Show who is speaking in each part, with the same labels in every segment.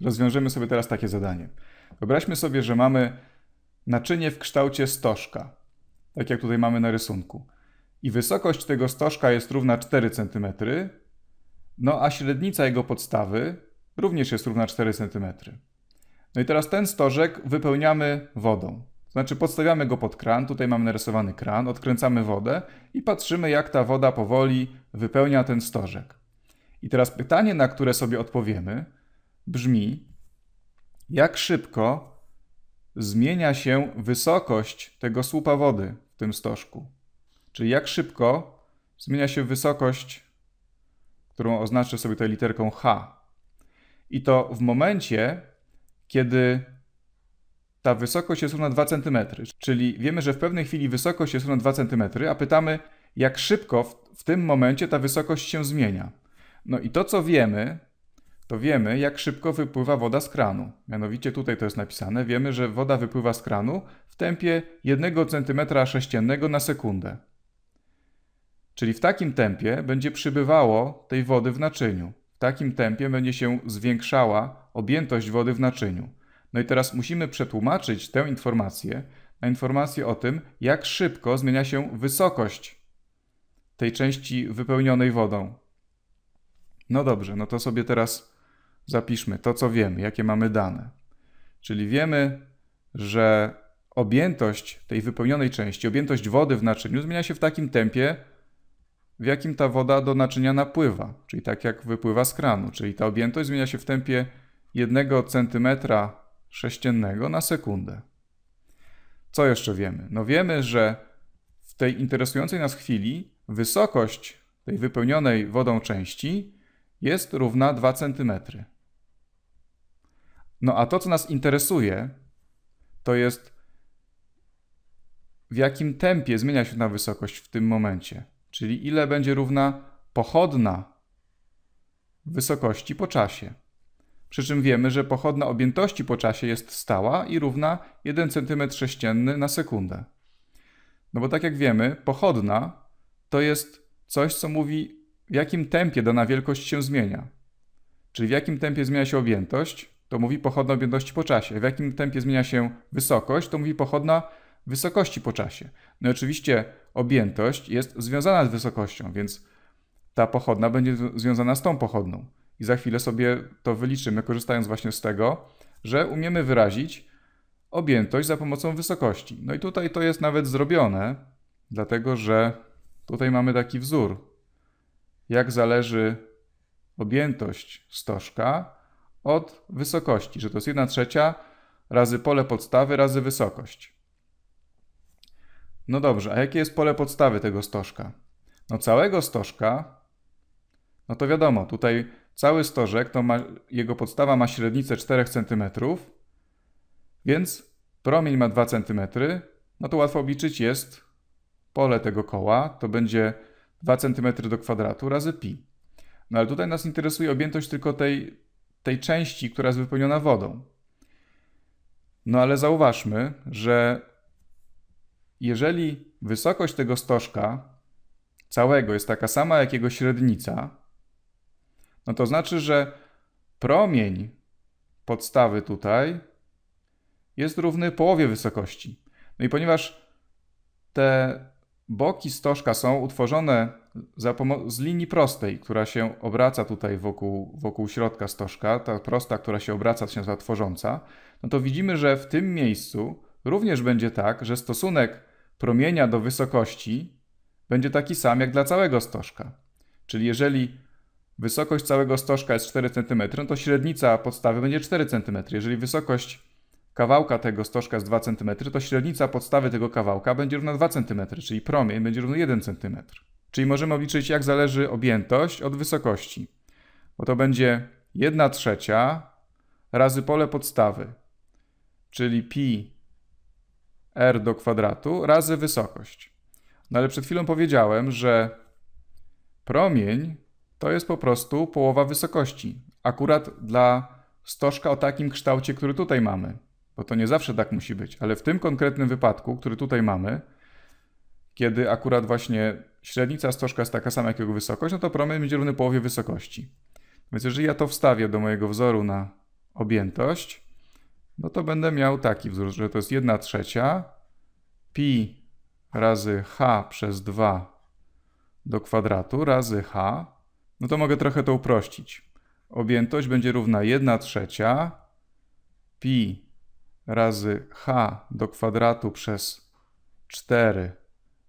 Speaker 1: Rozwiążemy sobie teraz takie zadanie. Wyobraźmy sobie, że mamy naczynie w kształcie stożka, tak jak tutaj mamy na rysunku. I wysokość tego stożka jest równa 4 cm, no a średnica jego podstawy również jest równa 4 cm. No i teraz ten stożek wypełniamy wodą. To znaczy podstawiamy go pod kran, tutaj mamy narysowany kran, odkręcamy wodę i patrzymy jak ta woda powoli wypełnia ten stożek. I teraz pytanie, na które sobie odpowiemy, brzmi: Jak szybko zmienia się wysokość tego słupa wody w tym stożku? Czyli jak szybko zmienia się wysokość, którą oznaczę sobie tutaj literką H. I to w momencie, kiedy ta wysokość jest równa 2 cm. Czyli wiemy, że w pewnej chwili wysokość jest równa 2 cm, a pytamy, jak szybko w, w tym momencie ta wysokość się zmienia. No i to, co wiemy, to wiemy, jak szybko wypływa woda z kranu. Mianowicie tutaj to jest napisane, wiemy, że woda wypływa z kranu w tempie 1 cm sześciennego na sekundę. Czyli w takim tempie będzie przybywało tej wody w naczyniu. W takim tempie będzie się zwiększała objętość wody w naczyniu. No i teraz musimy przetłumaczyć tę informację na informację o tym, jak szybko zmienia się wysokość tej części wypełnionej wodą. No dobrze, no to sobie teraz Zapiszmy to, co wiemy, jakie mamy dane. Czyli wiemy, że objętość tej wypełnionej części, objętość wody w naczyniu zmienia się w takim tempie, w jakim ta woda do naczynia napływa, czyli tak jak wypływa z kranu, czyli ta objętość zmienia się w tempie 1 cm sześciennego na sekundę. Co jeszcze wiemy? No wiemy, że w tej interesującej nas chwili wysokość tej wypełnionej wodą części jest równa 2 cm. No a to, co nas interesuje, to jest w jakim tempie zmienia się ta wysokość w tym momencie, czyli ile będzie równa pochodna wysokości po czasie. Przy czym wiemy, że pochodna objętości po czasie jest stała i równa 1 cm3 na sekundę. No bo tak jak wiemy, pochodna to jest coś, co mówi w jakim tempie dana wielkość się zmienia. Czyli w jakim tempie zmienia się objętość, to mówi pochodna objętości po czasie. W jakim tempie zmienia się wysokość, to mówi pochodna wysokości po czasie. No i oczywiście objętość jest związana z wysokością, więc ta pochodna będzie związana z tą pochodną. I za chwilę sobie to wyliczymy, korzystając właśnie z tego, że umiemy wyrazić objętość za pomocą wysokości. No i tutaj to jest nawet zrobione, dlatego że tutaj mamy taki wzór. Jak zależy objętość stożka od wysokości, że to jest 1 trzecia razy pole podstawy razy wysokość. No dobrze, a jakie jest pole podstawy tego stożka? No całego stożka, no to wiadomo, tutaj cały stożek, to ma, jego podstawa ma średnicę 4 cm, więc promień ma 2 cm, no to łatwo obliczyć jest pole tego koła, to będzie 2 cm do kwadratu razy pi. No ale tutaj nas interesuje objętość tylko tej tej części, która jest wypełniona wodą. No ale zauważmy, że jeżeli wysokość tego stożka całego jest taka sama jak jego średnica, no to znaczy, że promień podstawy tutaj jest równy połowie wysokości. No i ponieważ te boki stożka są utworzone z linii prostej, która się obraca tutaj wokół, wokół środka stożka, ta prosta, która się obraca, to się nazywa tworząca, no to widzimy, że w tym miejscu również będzie tak, że stosunek promienia do wysokości będzie taki sam jak dla całego stożka. Czyli jeżeli wysokość całego stożka jest 4 cm, no to średnica podstawy będzie 4 cm. Jeżeli wysokość kawałka tego stożka jest 2 cm, to średnica podstawy tego kawałka będzie równa 2 cm, czyli promień będzie równy 1 cm. Czyli możemy obliczyć, jak zależy objętość od wysokości. Bo to będzie 1 trzecia razy pole podstawy, czyli pi r do kwadratu razy wysokość. No ale przed chwilą powiedziałem, że promień to jest po prostu połowa wysokości. Akurat dla stożka o takim kształcie, który tutaj mamy. Bo to nie zawsze tak musi być, ale w tym konkretnym wypadku, który tutaj mamy, kiedy akurat właśnie średnica stożka jest taka sama jak jego wysokość, no to promień będzie równy połowie wysokości. Więc jeżeli ja to wstawię do mojego wzoru na objętość, no to będę miał taki wzór, że to jest 1 trzecia pi razy h przez 2 do kwadratu razy h, no to mogę trochę to uprościć. Objętość będzie równa 1 trzecia pi razy h do kwadratu przez 4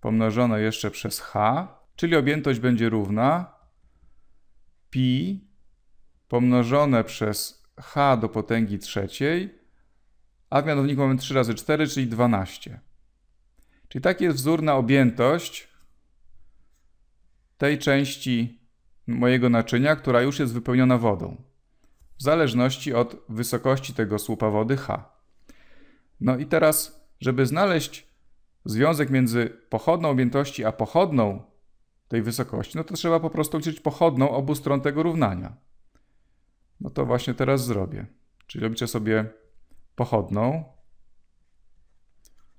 Speaker 1: pomnożone jeszcze przez h, czyli objętość będzie równa pi pomnożone przez h do potęgi trzeciej, a w mianowniku mamy 3 razy 4, czyli 12. Czyli taki jest wzór na objętość tej części mojego naczynia, która już jest wypełniona wodą, w zależności od wysokości tego słupa wody h. No i teraz, żeby znaleźć związek między pochodną objętości a pochodną tej wysokości, no to trzeba po prostu liczyć pochodną obu stron tego równania. No to właśnie teraz zrobię. Czyli obliczę sobie pochodną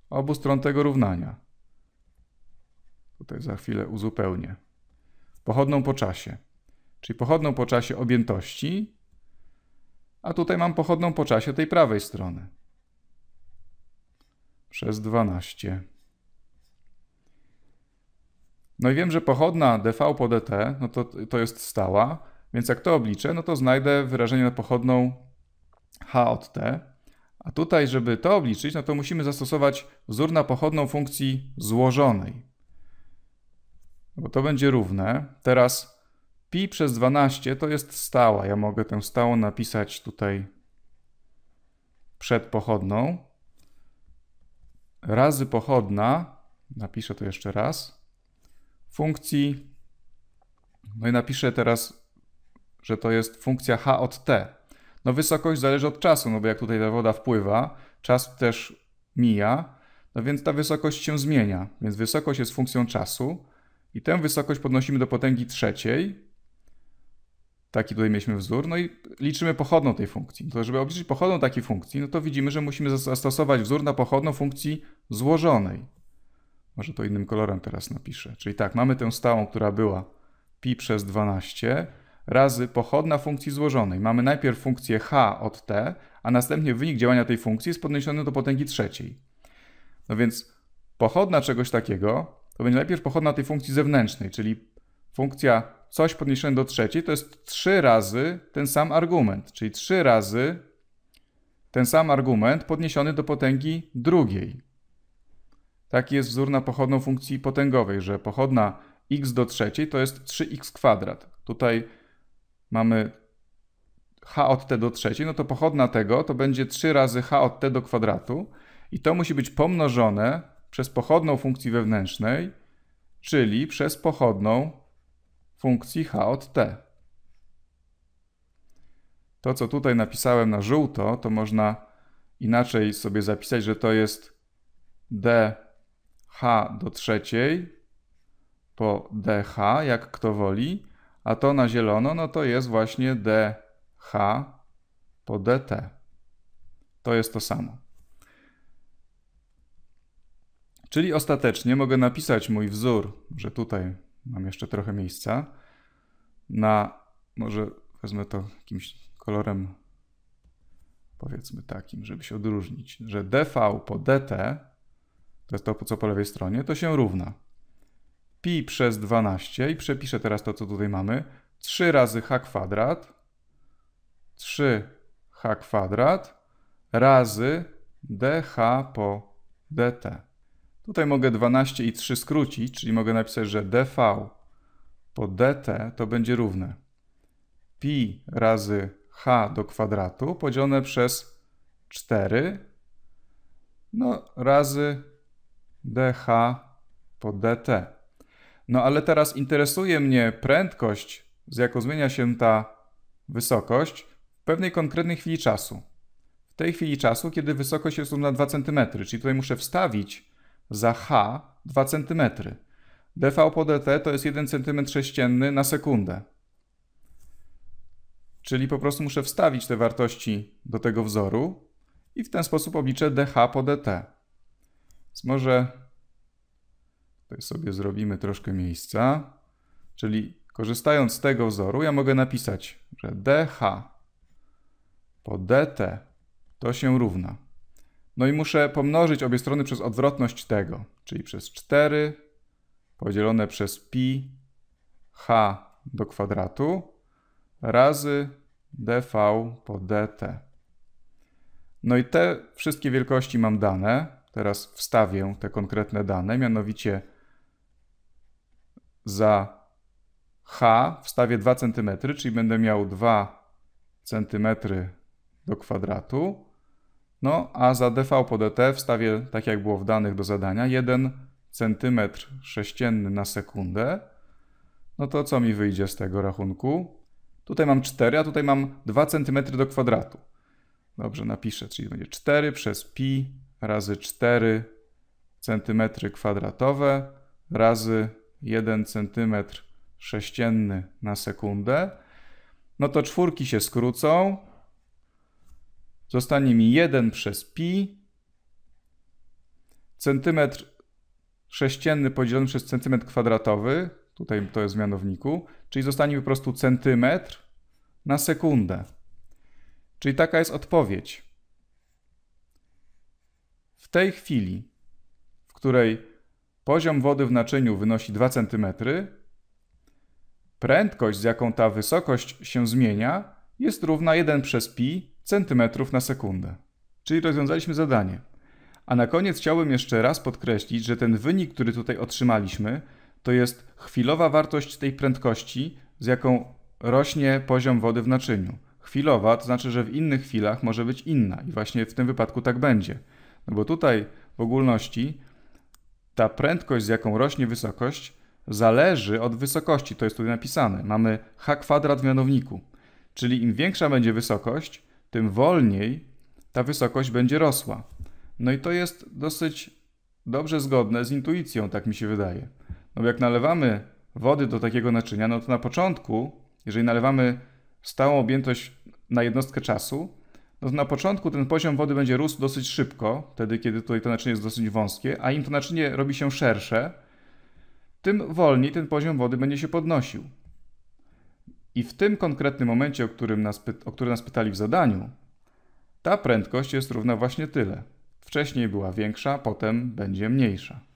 Speaker 1: obu stron tego równania. Tutaj za chwilę uzupełnię. Pochodną po czasie. Czyli pochodną po czasie objętości, a tutaj mam pochodną po czasie tej prawej strony. Przez 12. No i wiem, że pochodna dv po dt e no to, to jest stała, więc jak to obliczę, no to znajdę wyrażenie na pochodną h od t. A tutaj, żeby to obliczyć, no to musimy zastosować wzór na pochodną funkcji złożonej. Bo to będzie równe. Teraz pi przez 12 to jest stała. Ja mogę tę stałą napisać tutaj przed pochodną. Razy pochodna, napiszę to jeszcze raz, funkcji. No i napiszę teraz, że to jest funkcja h od t. No wysokość zależy od czasu, no bo jak tutaj ta woda wpływa, czas też mija, no więc ta wysokość się zmienia. Więc wysokość jest funkcją czasu i tę wysokość podnosimy do potęgi trzeciej. Taki tutaj mieliśmy wzór, no i liczymy pochodną tej funkcji. To żeby obliczyć pochodną takiej funkcji, no to widzimy, że musimy zastosować wzór na pochodną funkcji złożonej. Może to innym kolorem teraz napiszę. Czyli tak, mamy tę stałą, która była pi przez 12 razy pochodna funkcji złożonej. Mamy najpierw funkcję h od t, a następnie wynik działania tej funkcji jest podniesiony do potęgi trzeciej. No więc pochodna czegoś takiego to będzie najpierw pochodna tej funkcji zewnętrznej, czyli funkcja coś podniesione do trzeciej to jest 3 razy ten sam argument, czyli 3 razy ten sam argument podniesiony do potęgi drugiej. Taki jest wzór na pochodną funkcji potęgowej, że pochodna x do trzeciej to jest 3x kwadrat. Tutaj mamy h od t do trzeciej, no to pochodna tego to będzie 3 razy h od t do kwadratu i to musi być pomnożone przez pochodną funkcji wewnętrznej, czyli przez pochodną funkcji h od t. To, co tutaj napisałem na żółto, to można inaczej sobie zapisać, że to jest d H do trzeciej po DH, jak kto woli, a to na zielono, no to jest właśnie DH po DT. To jest to samo. Czyli ostatecznie mogę napisać mój wzór, że tutaj mam jeszcze trochę miejsca, na, może wezmę to jakimś kolorem, powiedzmy takim, żeby się odróżnić, że dv po dt to jest to, co po lewej stronie, to się równa pi przez 12 i przepiszę teraz to, co tutaj mamy, 3 razy h kwadrat, 3h kwadrat razy dh po dt. Tutaj mogę 12 i 3 skrócić, czyli mogę napisać, że dv po dt to będzie równe pi razy h do kwadratu podzielone przez 4 no, razy dh po dt. No ale teraz interesuje mnie prędkość, z jaką zmienia się ta wysokość w pewnej konkretnej chwili czasu. W tej chwili czasu, kiedy wysokość jest równa 2 cm, czyli tutaj muszę wstawić za h 2 cm. dv po dt to jest 1 cm sześcienny na sekundę. Czyli po prostu muszę wstawić te wartości do tego wzoru i w ten sposób obliczę dh po dt. E więc może tutaj sobie zrobimy troszkę miejsca. Czyli korzystając z tego wzoru, ja mogę napisać, że DH po DT to się równa. No i muszę pomnożyć obie strony przez odwrotność tego, czyli przez 4 podzielone przez pi h do kwadratu razy dv po dt. No i te wszystkie wielkości mam dane teraz wstawię te konkretne dane, mianowicie za h wstawię 2 cm, czyli będę miał 2 cm do kwadratu, no a za dv po dt e wstawię, tak jak było w danych do zadania, 1 cm sześcienny na sekundę, no to co mi wyjdzie z tego rachunku? Tutaj mam 4, a tutaj mam 2 cm do kwadratu. Dobrze, napiszę, czyli będzie 4 przez pi razy 4 cm kwadratowe razy 1 cm sześcienny na sekundę, no to czwórki się skrócą. Zostanie mi 1 przez pi. Centymetr sześcienny podzielony przez centymetr kwadratowy, tutaj to jest w mianowniku, czyli zostanie mi po prostu centymetr na sekundę. Czyli taka jest odpowiedź tej chwili, w której poziom wody w naczyniu wynosi 2 cm, prędkość, z jaką ta wysokość się zmienia, jest równa 1 przez pi cm na sekundę. Czyli rozwiązaliśmy zadanie. A na koniec chciałbym jeszcze raz podkreślić, że ten wynik, który tutaj otrzymaliśmy, to jest chwilowa wartość tej prędkości, z jaką rośnie poziom wody w naczyniu. Chwilowa to znaczy, że w innych chwilach może być inna i właśnie w tym wypadku tak będzie. No bo tutaj w ogólności ta prędkość, z jaką rośnie wysokość, zależy od wysokości. To jest tutaj napisane. Mamy h kwadrat w mianowniku. Czyli im większa będzie wysokość, tym wolniej ta wysokość będzie rosła. No i to jest dosyć dobrze zgodne z intuicją, tak mi się wydaje. No bo jak nalewamy wody do takiego naczynia, no to na początku, jeżeli nalewamy stałą objętość na jednostkę czasu, no na początku ten poziom wody będzie rósł dosyć szybko, wtedy kiedy tutaj to naczynie jest dosyć wąskie, a im to naczynie robi się szersze, tym wolniej ten poziom wody będzie się podnosił. I w tym konkretnym momencie, o, którym nas, o który nas pytali w zadaniu, ta prędkość jest równa właśnie tyle. Wcześniej była większa, potem będzie mniejsza.